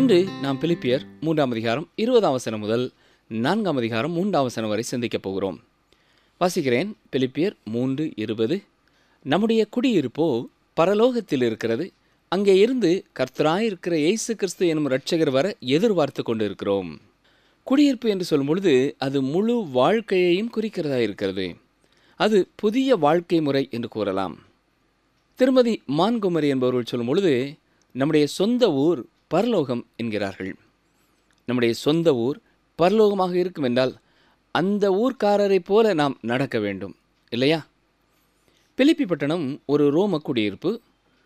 இன்று நாம் பிலிப்பியர் மூன்றாம் அதிகாரம் இருபதாம் வசனம் முதல் நான்காம் அதிகாரம் மூன்றாம் வசனம் வரை சிந்திக்கப் போகிறோம் வாசிக்கிறேன் பிலிப்பியர் மூன்று இருபது நம்முடைய குடியிருப்போ பரலோகத்தில் இருக்கிறது அங்கே இருந்து கர்த்தராயிருக்கிற இயேசு கிறிஸ்து எனும் ரட்சகர் வர எதிர்பார்த்து கொண்டிருக்கிறோம் குடியிருப்பு என்று சொல்லும் பொழுது அது முழு வாழ்க்கையையும் குறிக்கிறதா இருக்கிறது அது புதிய வாழ்க்கை முறை என்று கூறலாம் திருமதி மான்குமரி என்பவர்கள் சொல்லும் பொழுது நம்முடைய சொந்த ஊர் பரலோகம் என்கிறார்கள் நம்முடைய சொந்த ஊர் பரலோகமாக இருக்கும் என்றால் அந்த ஊர்க்காரரைப் போல நாம் நடக்க வேண்டும் இல்லையா பிலிப்பி பட்டணம் ஒரு ரோம குடியிருப்பு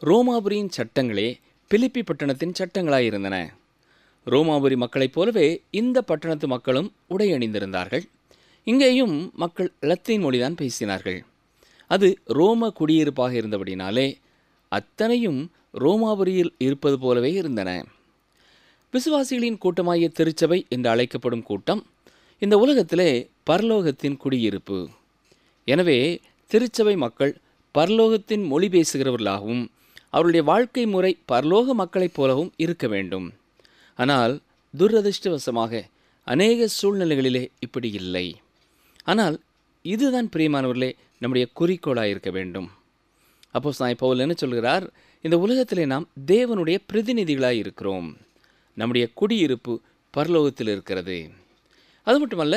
ரோமாபுரியின் சட்டங்களே பிலிப்பி பட்டணத்தின் சட்டங்களாயிருந்தன ரோமாபுரி மக்களைப் போலவே இந்த பட்டணத்து மக்களும் உடை அணிந்திருந்தார்கள் இங்கேயும் மக்கள் லத்தீன் மொழிதான் பேசினார்கள் அது ரோம குடியிருப்பாக இருந்தபடினாலே அத்தனையும் ரோமாபுரியில் இருப்பது போலவே இருந்தன விசுவாசிகளின் கூட்டமாகிய திருச்சபை என்று அழைக்கப்படும் கூட்டம் இந்த உலகத்திலே பரலோகத்தின் குடியிருப்பு எனவே திருச்சபை மக்கள் பரலோகத்தின் மொழி பேசுகிறவர்களாகவும் அவருடைய வாழ்க்கை முறை பரலோக மக்களைப் போலவும் இருக்க வேண்டும் ஆனால் துரதிருஷ்டவசமாக அநேக சூழ்நிலைகளிலே இப்படி இல்லை ஆனால் இதுதான் பிரியமானவர்களே நம்முடைய குறிக்கோளாக இருக்க வேண்டும் அப்போ சாய் பவுல் என்ன சொல்கிறார் இந்த உலகத்திலே நாம் தேவனுடைய பிரதிநிதிகளாக இருக்கிறோம் நம்முடைய குடியிருப்பு பரலோகத்தில் இருக்கிறது அது மட்டுமல்ல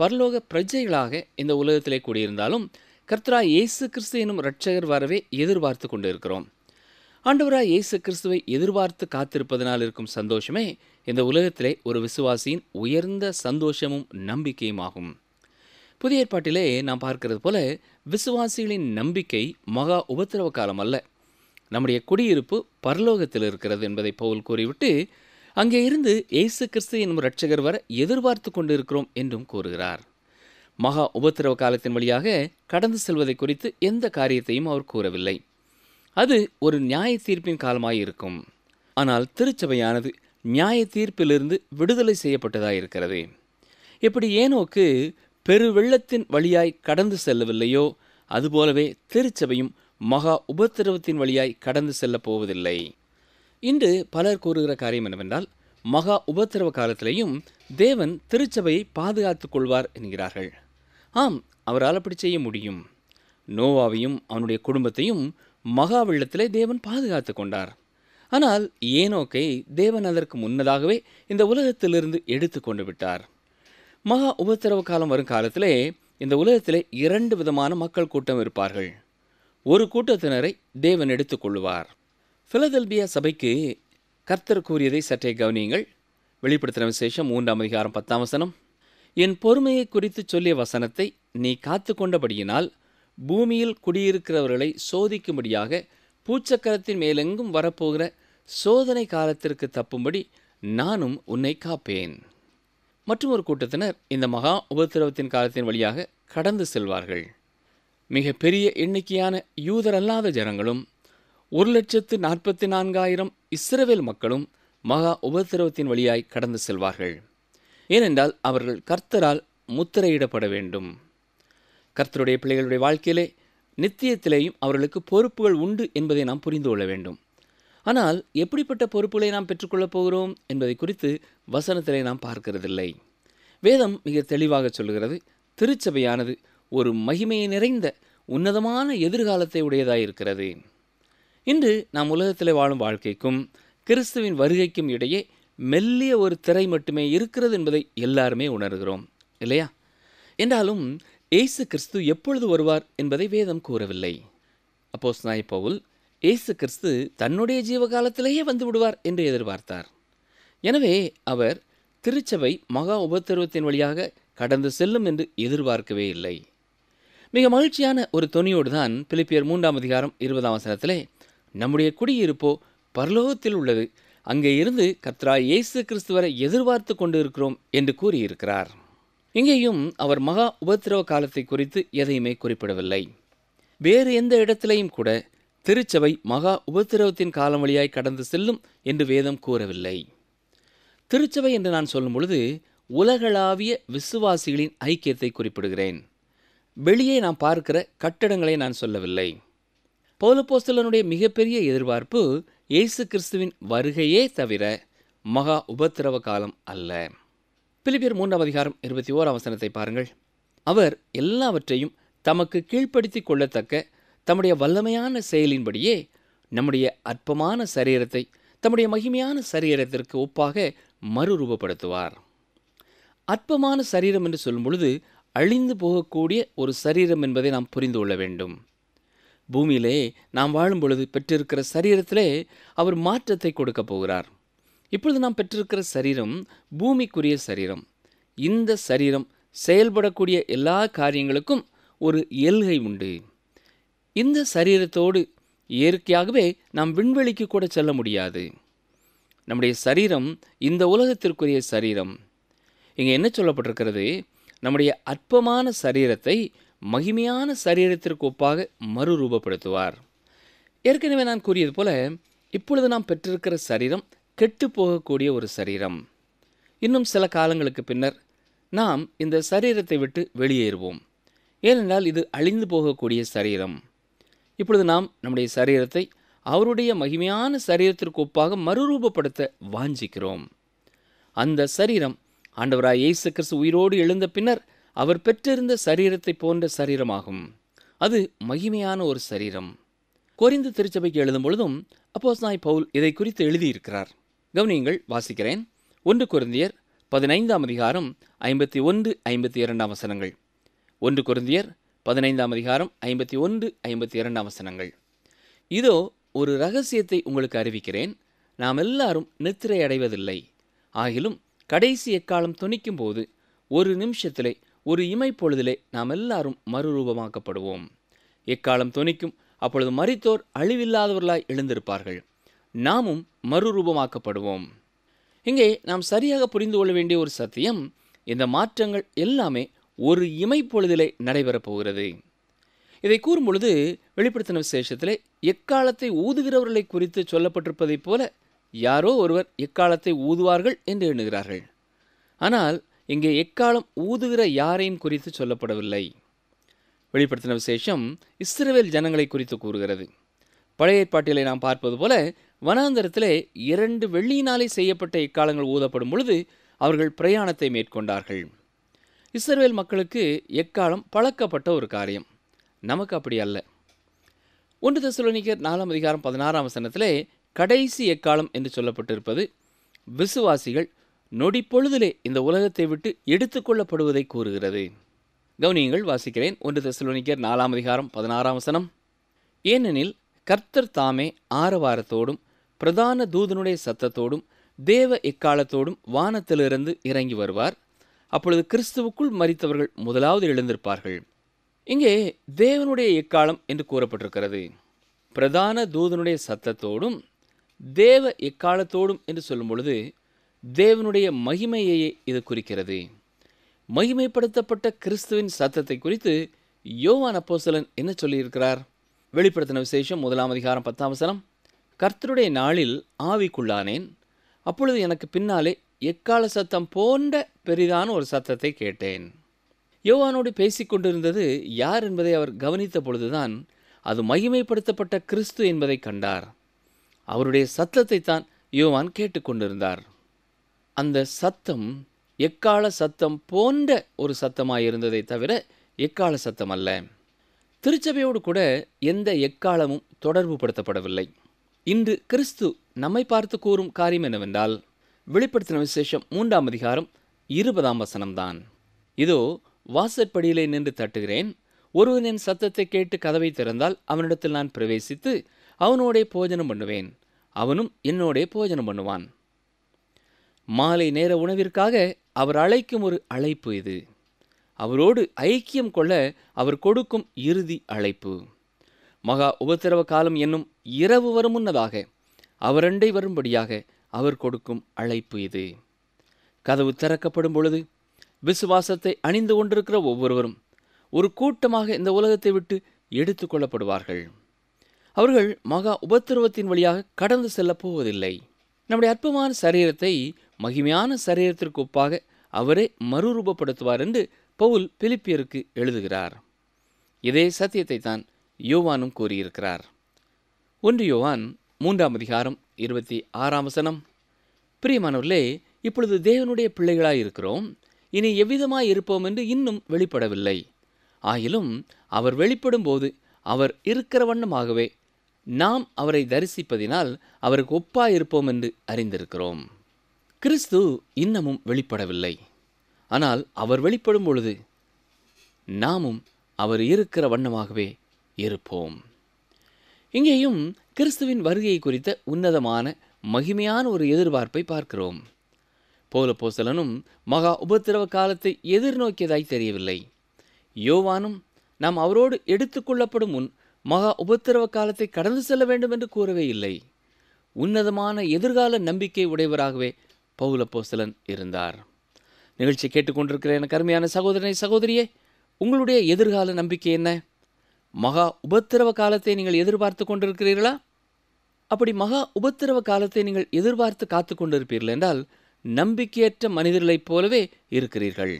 பரலோக பிரஜைகளாக இந்த உலகத்திலே கூடியிருந்தாலும் கர்த்தரா இயேசு கிறிஸ்து எனும் ரட்சகர் வரவே எதிர்பார்த்து கொண்டு இருக்கிறோம் ஆண்டவராக இயேசு கிறிஸ்துவை எதிர்பார்த்து காத்திருப்பதனால் இருக்கும் சந்தோஷமே இந்த உலகத்திலே ஒரு விசுவாசியின் உயர்ந்த சந்தோஷமும் நம்பிக்கையும் ஆகும் புதிய ஏற்பாட்டிலே நாம் பார்க்கிறது போல விசுவாசிகளின் நம்பிக்கை மகா உபத்திரவ காலம் அல்ல நம்முடைய குடியிருப்பு பரலோகத்தில் இருக்கிறது என்பதை பவுல் கூறிவிட்டு அங்கே இருந்து இயேசு கிறிஸ்து என்னும் ரட்சகர் வர எதிர்பார்த்து கொண்டிருக்கிறோம் என்றும் கூறுகிறார் மகா உபத்திரவ காலத்தின் வழியாக கடந்து செல்வதை குறித்து எந்த காரியத்தையும் அவர் கூறவில்லை அது ஒரு நியாய தீர்ப்பின் காலமாயிருக்கும் ஆனால் திருச்சபையானது நியாய தீர்ப்பிலிருந்து விடுதலை செய்யப்பட்டதாக இருக்கிறது இப்படி ஏனோக்கு பெரு வெள்ளத்தின் வழியாய் கடந்து செல்லவில்லையோ அதுபோலவே திருச்சபையும் மகா உபத்திரவத்தின் வழியாய் கடந்து செல்லப் போவதில்லை இன்று பலர் கூறுகிற காரியம் என்னவென்றால் மகா உபத்திரவ காலத்திலேயும் தேவன் திருச்சபையை பாதுகாத்துக் கொள்வார் என்கிறார்கள் ஆம் அவரால் அப்படி செய்ய முடியும் நோவாவையும் அவனுடைய குடும்பத்தையும் மகா வெள்ளத்திலே தேவன் பாதுகாத்து கொண்டார் ஆனால் ஏனோக்கை தேவன் அதற்கு முன்னதாகவே இந்த உலகத்திலிருந்து எடுத்து கொண்டு விட்டார் மகா உபத்திரவ காலம் வரும் காலத்திலே இந்த உலகத்திலே இரண்டு விதமான மக்கள் கூட்டம் இருப்பார்கள் ஒரு கூட்டத்தினரை தேவன் எடுத்துக்கொள்வார் பிலதெல்பியா சபைக்கு கர்த்தர் கூறியதை சற்றே கவனியுங்கள் வெளிப்படுத்தின விசேஷம் மூன்றாம் அதிகாரம் பத்தாம் வசனம் என் பொறுமையை குறித்து சொல்லிய வசனத்தை நீ காத்து கொண்டபடியினால் பூமியில் குடியிருக்கிறவர்களை சோதிக்கும்படியாக பூச்சக்கரத்தின் மேலெங்கும் வரப்போகிற சோதனை காலத்திற்கு தப்பும்படி நானும் உன்னை காப்பேன் மற்றும் ஒரு கூட்டத்தினர் இந்த மகா உபத்திரவத்தின் காலத்தின் வழியாக கடந்து செல்வார்கள் மிக பெரிய எண்ணிக்கையான யூதர் அல்லாத ஜனங்களும் ஒரு லட்சத்து நாற்பத்தி நான்காயிரம் இஸ்ரவேல் மக்களும் மகா உபத்திரவத்தின் வழியாய் கடந்து செல்வார்கள் ஏனென்றால் அவர்கள் கர்த்தரால் முத்திரையிடப்பட வேண்டும் கர்த்தருடைய பிள்ளைகளுடைய வாழ்க்கையிலே நித்தியத்திலேயும் அவர்களுக்கு பொறுப்புகள் உண்டு என்பதை நாம் புரிந்து கொள்ள வேண்டும் ஆனால் எப்படிப்பட்ட பொறுப்புகளை நாம் பெற்றுக்கொள்ளப் போகிறோம் என்பதை குறித்து வசனத்திலே நாம் பார்க்கிறதில்லை வேதம் மிக தெளிவாக சொல்கிறது திருச்சபையானது ஒரு மகிமையை நிறைந்த உன்னதமான எதிர்காலத்தை உடையதாயிருக்கிறது இன்று நாம் உலகத்தில் வாழும் வாழ்க்கைக்கும் கிறிஸ்துவின் வருகைக்கும் இடையே மெல்லிய ஒரு திரை மட்டுமே இருக்கிறது என்பதை எல்லாருமே உணர்கிறோம் இல்லையா என்றாலும் இயேசு கிறிஸ்து எப்பொழுது வருவார் என்பதை வேதம் கூறவில்லை அப்போஸ் நாய் பவுல் இயேசு கிறிஸ்து தன்னுடைய ஜீவகாலத்திலேயே வந்து விடுவார் என்று எதிர்பார்த்தார் எனவே அவர் திருச்சபை மகா உபத்திரவத்தின் வழியாக கடந்து செல்லும் என்று எதிர்பார்க்கவே இல்லை மிக மகிழ்ச்சியான ஒரு துணியோடு தான் பிலிப்பியர் மூன்றாம் அதிகாரம் இருபதாம் வசனத்திலே நம்முடைய குடியிருப்போ பரலோகத்தில் உள்ளது அங்கே இருந்து கத்ரா இயேசு கிறிஸ்துவரை எதிர்பார்த்து கொண்டு இருக்கிறோம் என்று கூறியிருக்கிறார் இங்கேயும் அவர் மகா உபத்திரவ காலத்தை குறித்து எதையுமே குறிப்பிடவில்லை வேறு எந்த இடத்திலையும் கூட திருச்சபை மகா உபத்திரவத்தின் காலம் வழியாய் கடந்து செல்லும் என்று வேதம் கூறவில்லை திருச்சபை என்று நான் சொல்லும் பொழுது உலகளாவிய விசுவாசிகளின் ஐக்கியத்தை குறிப்பிடுகிறேன் வெளியே நாம் பார்க்கிற கட்டடங்களை நான் சொல்லவில்லை பௌலப்போஸ்தலனுடைய மிகப்பெரிய எதிர்பார்ப்பு இயேசு கிறிஸ்துவின் வருகையே தவிர மகா உபத்திரவ காலம் அல்ல பிலிபியர் மூன்றாம் அதிகாரம் இருபத்தி ஓராம் வசனத்தை பாருங்கள் அவர் எல்லாவற்றையும் தமக்கு கீழ்ப்படுத்தி கொள்ளத்தக்க தம்முடைய வல்லமையான செயலின்படியே நம்முடைய அற்பமான சரீரத்தை தம்முடைய மகிமையான சரீரத்திற்கு ஒப்பாக மறுரூபப்படுத்துவார் அற்பமான சரீரம் என்று சொல்லும் பொழுது அழிந்து போகக்கூடிய ஒரு சரீரம் என்பதை நாம் புரிந்து கொள்ள வேண்டும் பூமியிலே நாம் வாழும் பொழுது பெற்றிருக்கிற சரீரத்திலே அவர் மாற்றத்தை கொடுக்க போகிறார் இப்பொழுது நாம் பெற்றிருக்கிற சரீரம் பூமிக்குரிய சரீரம் இந்த சரீரம் செயல்படக்கூடிய எல்லா காரியங்களுக்கும் ஒரு எல்கை உண்டு இந்த சரீரத்தோடு இயற்கையாகவே நாம் விண்வெளிக்கு கூட செல்ல முடியாது நம்முடைய சரீரம் இந்த உலகத்திற்குரிய சரீரம் இங்கே என்ன சொல்லப்பட்டிருக்கிறது நம்முடைய அற்பமான சரீரத்தை மகிமையான சரீரத்திற்கு ஒப்பாக மறுரூபப்படுத்துவார் ஏற்கனவே நான் கூறியது போல இப்பொழுது நாம் பெற்றிருக்கிற சரீரம் கெட்டு போகக்கூடிய ஒரு சரீரம் இன்னும் சில காலங்களுக்கு பின்னர் நாம் இந்த சரீரத்தை விட்டு வெளியேறுவோம் ஏனென்றால் இது அழிந்து போகக்கூடிய சரீரம் இப்பொழுது நாம் நம்முடைய சரீரத்தை அவருடைய மகிமையான சரீரத்திற்கு ஒப்பாக மறுரூபப்படுத்த வாஞ்சிக்கிறோம் அந்த சரீரம் ஆண்டவராய் இயேசு கிறிஸ்து உயிரோடு எழுந்த பின்னர் அவர் பெற்றிருந்த சரீரத்தை போன்ற சரீரமாகும் அது மகிமையான ஒரு சரீரம் கொரிந்து திருச்சபைக்கு எழுதும் பொழுதும் அப்போஸ் நாய் பவுல் இதை குறித்து எழுதியிருக்கிறார் கவனியங்கள் வாசிக்கிறேன் ஒன்று குருந்தியர் பதினைந்தாம் அதிகாரம் ஐம்பத்தி ஒன்று ஐம்பத்தி இரண்டாம் வசனங்கள் ஒன்று குருந்தியர் பதினைந்தாம் அதிகாரம் ஐம்பத்தி ஒன்று ஐம்பத்தி இரண்டாம் வசனங்கள் இதோ ஒரு ரகசியத்தை உங்களுக்கு அறிவிக்கிறேன் நாம் எல்லாரும் நித்திரை அடைவதில்லை ஆகிலும் கடைசி எக்காலம் துணிக்கும் போது ஒரு நிமிஷத்திலே ஒரு இமைப்பொழுதிலே நாம் எல்லாரும் மறுரூபமாக்கப்படுவோம் எக்காலம் துணிக்கும் அப்பொழுது மறித்தோர் அழிவில்லாதவர்களாய் எழுந்திருப்பார்கள் நாமும் மறுரூபமாக்கப்படுவோம் இங்கே நாம் சரியாக புரிந்து கொள்ள வேண்டிய ஒரு சத்தியம் இந்த மாற்றங்கள் எல்லாமே ஒரு இமைப்பொழுதிலே நடைபெறப் போகிறது இதை கூறும் பொழுது வெளிப்படுத்தின விசேஷத்திலே எக்காலத்தை ஊதுகிறவர்களை குறித்து சொல்லப்பட்டிருப்பதைப் போல யாரோ ஒருவர் எக்காலத்தை ஊதுவார்கள் என்று எண்ணுகிறார்கள் ஆனால் இங்கே எக்காலம் ஊதுகிற யாரையும் குறித்து சொல்லப்படவில்லை வெளிப்படுத்தின விசேஷம் இஸ்ரவேல் ஜனங்களை குறித்து கூறுகிறது பழைய ஏற்பாட்டிலே நாம் பார்ப்பது போல வனாந்தரத்திலே இரண்டு வெள்ளியினாலே செய்யப்பட்ட இக்காலங்கள் ஊதப்படும் பொழுது அவர்கள் பிரயாணத்தை மேற்கொண்டார்கள் இஸ்ரேல் மக்களுக்கு எக்காலம் பழக்கப்பட்ட ஒரு காரியம் நமக்கு அப்படி அல்ல ஒன்று தசுலனிக்கர் நாலாம் அதிகாரம் பதினாறாம் வசனத்திலே கடைசி எக்காலம் என்று சொல்லப்பட்டிருப்பது விசுவாசிகள் நொடிப்பொழுதிலே இந்த உலகத்தை விட்டு எடுத்துக்கொள்ளப்படுவதை கூறுகிறது கவுனியங்கள் வாசிக்கிறேன் ஒன்று தசுலனிக்கர் நாலாம் அதிகாரம் பதினாறாம் வசனம் ஏனெனில் கர்த்தர் தாமே ஆரவாரத்தோடும் பிரதான தூதனுடைய சத்தத்தோடும் தேவ எக்காலத்தோடும் வானத்திலிருந்து இறங்கி வருவார் அப்பொழுது கிறிஸ்துவுக்குள் மறித்தவர்கள் முதலாவது எழுந்திருப்பார்கள் இங்கே தேவனுடைய எக்காலம் என்று கூறப்பட்டிருக்கிறது பிரதான தூதனுடைய சத்தத்தோடும் தேவ எக்காலத்தோடும் என்று சொல்லும் பொழுது தேவனுடைய மகிமையையே இது குறிக்கிறது மகிமைப்படுத்தப்பட்ட கிறிஸ்துவின் சத்தத்தை குறித்து யோவான் அப்போசலன் என்ன சொல்லியிருக்கிறார் வெளிப்படுத்தின விசேஷம் முதலாம் அதிகாரம் பத்தாம் வசனம் கர்த்தருடைய நாளில் ஆவிக்குள்ளானேன் அப்பொழுது எனக்கு பின்னாலே எக்கால சத்தம் போன்ற பெரிதான ஒரு சத்தத்தை கேட்டேன் யோவானோடு பேசிக்கொண்டிருந்தது யார் என்பதை அவர் கவனித்த பொழுதுதான் அது மகிமைப்படுத்தப்பட்ட கிறிஸ்து என்பதை கண்டார் அவருடைய சத்தத்தை தான் யோவான் கேட்டுக்கொண்டிருந்தார் அந்த சத்தம் எக்கால சத்தம் போன்ற ஒரு சத்தமாக இருந்ததை தவிர எக்கால சத்தம் அல்ல திருச்சபையோடு கூட எந்த எக்காலமும் தொடர்பு படுத்தப்படவில்லை இன்று கிறிஸ்து நம்மை பார்த்து கூறும் காரியம் என்னவென்றால் வெளிப்படுத்தின விசேஷம் மூன்றாம் அதிகாரம் இருபதாம் வசனம்தான் இதோ வாசற்படியிலே நின்று தட்டுகிறேன் ஒருவன் என் சத்தத்தை கேட்டு கதவை திறந்தால் அவனிடத்தில் நான் பிரவேசித்து அவனோடே போஜனம் பண்ணுவேன் அவனும் என்னோடே போஜனம் பண்ணுவான் மாலை நேர உணவிற்காக அவர் அழைக்கும் ஒரு அழைப்பு இது அவரோடு ஐக்கியம் கொள்ள அவர் கொடுக்கும் இறுதி அழைப்பு மகா உபத்திரவ காலம் என்னும் இரவு வரும் முன்னதாக அவரண்டை வரும்படியாக அவர் கொடுக்கும் அழைப்பு இது கதவு திறக்கப்படும் பொழுது விசுவாசத்தை அணிந்து கொண்டிருக்கிற ஒவ்வொருவரும் ஒரு கூட்டமாக இந்த உலகத்தை விட்டு எடுத்துக்கொள்ளப்படுவார்கள் கொள்ளப்படுவார்கள் அவர்கள் மகா உபத்திரவத்தின் வழியாக கடந்து செல்லப் போவதில்லை நம்முடைய அற்புதமான சரீரத்தை மகிமையான சரீரத்திற்கு ஒப்பாக அவரே மறுரூபப்படுத்துவார் என்று பவுல் பிலிப்பியருக்கு எழுதுகிறார் இதே சத்தியத்தை தான் யோவானும் கூறியிருக்கிறார் ஒன்று யோவான் மூன்றாம் அதிகாரம் இருபத்தி ஆறாம் வசனம் பிரியமானவர்களே இப்பொழுது தேவனுடைய பிள்ளைகளாய் இருக்கிறோம் இனி எவ்விதமாக இருப்போம் என்று இன்னும் வெளிப்படவில்லை ஆயிலும் அவர் வெளிப்படும் போது அவர் இருக்கிற வண்ணமாகவே நாம் அவரை தரிசிப்பதினால் அவருக்கு ஒப்பாயிருப்போம் என்று அறிந்திருக்கிறோம் கிறிஸ்து இன்னமும் வெளிப்படவில்லை ஆனால் அவர் வெளிப்படும் பொழுது நாமும் அவர் இருக்கிற வண்ணமாகவே இருப்போம் இங்கேயும் கிறிஸ்துவின் வருகை குறித்த உன்னதமான மகிமையான ஒரு எதிர்பார்ப்பை பார்க்கிறோம் போலப்போசலனும் மகா உபத்திரவ காலத்தை எதிர்நோக்கியதாய் தெரியவில்லை யோவானும் நாம் அவரோடு எடுத்துக்கொள்ளப்படும் முன் மகா உபத்திரவ காலத்தை கடந்து செல்ல வேண்டும் என்று கூறவே இல்லை உன்னதமான எதிர்கால நம்பிக்கை உடையவராகவே பௌலப்போசலன் இருந்தார் நிகழ்ச்சி கேட்டுக்கொண்டிருக்கிற என கருமையான சகோதரனை சகோதரியே உங்களுடைய எதிர்கால நம்பிக்கை என்ன மகா உபத்திரவ காலத்தை நீங்கள் எதிர்பார்த்து கொண்டிருக்கிறீர்களா அப்படி மகா உபத்திரவ காலத்தை நீங்கள் எதிர்பார்த்து காத்து கொண்டிருப்பீர்கள் என்றால் நம்பிக்கையற்ற மனிதர்களைப் போலவே இருக்கிறீர்கள்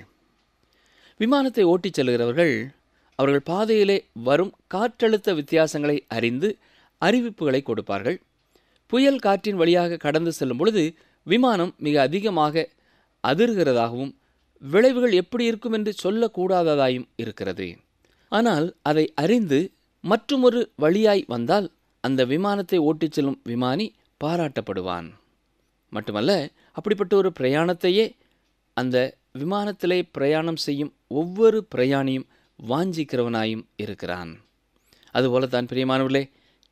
விமானத்தை ஓட்டிச் செல்கிறவர்கள் அவர்கள் பாதையிலே வரும் காற்றழுத்த வித்தியாசங்களை அறிந்து அறிவிப்புகளை கொடுப்பார்கள் புயல் காற்றின் வழியாக கடந்து செல்லும் பொழுது விமானம் மிக அதிகமாக அதிர்கிறதாகவும் விளைவுகள் எப்படி இருக்கும் என்று சொல்லக்கூடாததாயும் இருக்கிறது ஆனால் அதை அறிந்து மற்றுமொரு வழியாய் வந்தால் அந்த விமானத்தை ஓட்டிச் செல்லும் விமானி பாராட்டப்படுவான் மட்டுமல்ல அப்படிப்பட்ட ஒரு பிரயாணத்தையே அந்த விமானத்திலே பிரயாணம் செய்யும் ஒவ்வொரு பிரயாணியும் வாஞ்சிக்கிறவனாயும் இருக்கிறான் அதுபோல தான் பிரியமானவர்களே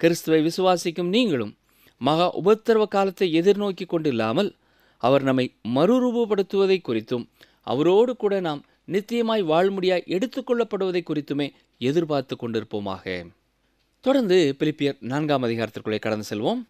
கிறிஸ்துவை விசுவாசிக்கும் நீங்களும் மகா உபத்திரவ காலத்தை எதிர்நோக்கி கொண்டு இல்லாமல் அவர் நம்மை மறுரூபப்படுத்துவதை குறித்தும் அவரோடு கூட நாம் நித்தியமாய் வாழ்முடியாய் எடுத்துக்கொள்ளப்படுவதை குறித்துமே எதிர்பார்த்து கொண்டிருப்போமாக தொடர்ந்து பிலிப்பியர் நான்காம் அதிகாரத்திற்குள்ளே கடந்து செல்வோம்